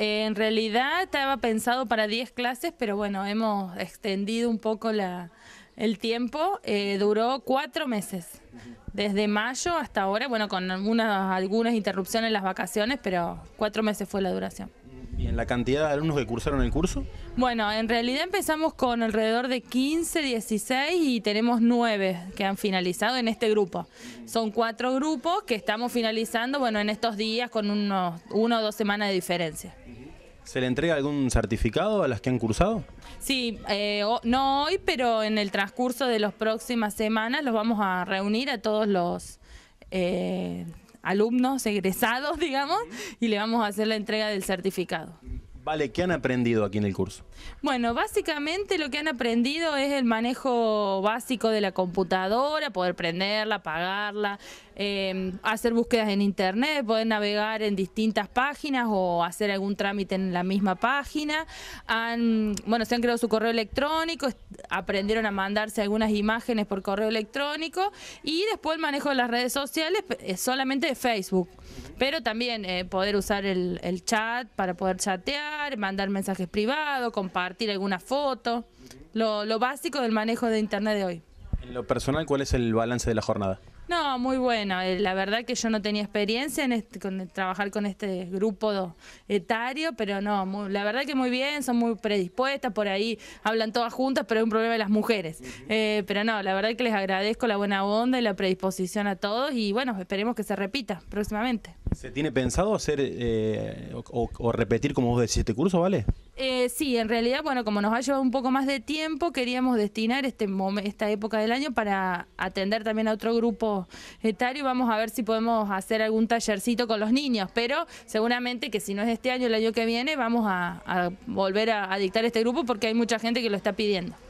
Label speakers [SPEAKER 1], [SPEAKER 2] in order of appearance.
[SPEAKER 1] Eh, en realidad estaba pensado para 10 clases, pero bueno, hemos extendido un poco el tiempo. Eh, duró cuatro meses, desde mayo hasta ahora, bueno, con algunas, algunas interrupciones en las vacaciones, pero cuatro meses fue la duración.
[SPEAKER 2] ¿Y en la cantidad de alumnos que cursaron el curso?
[SPEAKER 1] Bueno, en realidad empezamos con alrededor de 15, 16 y tenemos nueve que han finalizado en este grupo. Son cuatro grupos que estamos finalizando, bueno, en estos días con unos, una o dos semanas de diferencia.
[SPEAKER 2] ¿Se le entrega algún certificado a las que han cursado?
[SPEAKER 1] Sí, eh, no hoy, pero en el transcurso de las próximas semanas los vamos a reunir a todos los eh, alumnos egresados, digamos, y le vamos a hacer la entrega del certificado.
[SPEAKER 2] Vale, ¿qué han aprendido aquí en el curso?
[SPEAKER 1] Bueno, básicamente lo que han aprendido es el manejo básico de la computadora, poder prenderla, apagarla, em, hacer búsquedas en internet, poder navegar en distintas páginas o hacer algún trámite en la misma página. bueno, se han creado su correo electrónico, aprendieron a mandarse algunas imágenes por correo electrónico y después el manejo de las redes sociales, eh, solamente de Facebook. Pero también eh, poder usar el, chat para poder chatear, mandar mensajes privados, compartir alguna foto. lo básico del manejo de Internet de hoy.
[SPEAKER 2] En lo personal, ¿cuál es el balance de la jornada?
[SPEAKER 1] No, muy bueno. Eh, la verdad que yo no tenía experiencia en, con, trabajar con este grupo etario, pero no, la verdad que muy bien, son muy predispuestas, por ahí hablan todas juntas, pero es un problema de las mujeres. Eh, pero no, la verdad que les agradezco la buena onda y la predisposición a todos y bueno, esperemos que se repita próximamente.
[SPEAKER 2] ¿Se tiene pensado hacer eh, o, o, repetir, como vos decís, este curso, vale?
[SPEAKER 1] Eh, sí, en realidad, bueno, como nos ha llevado un poco más de tiempo, queríamos destinar este esta época del año para atender también a otro grupo etario. Vamos a ver si podemos hacer algún tallercito con los niños, pero seguramente que si no es este año, el año que viene, vamos a, volver a dictar este grupo porque hay mucha gente que lo está pidiendo.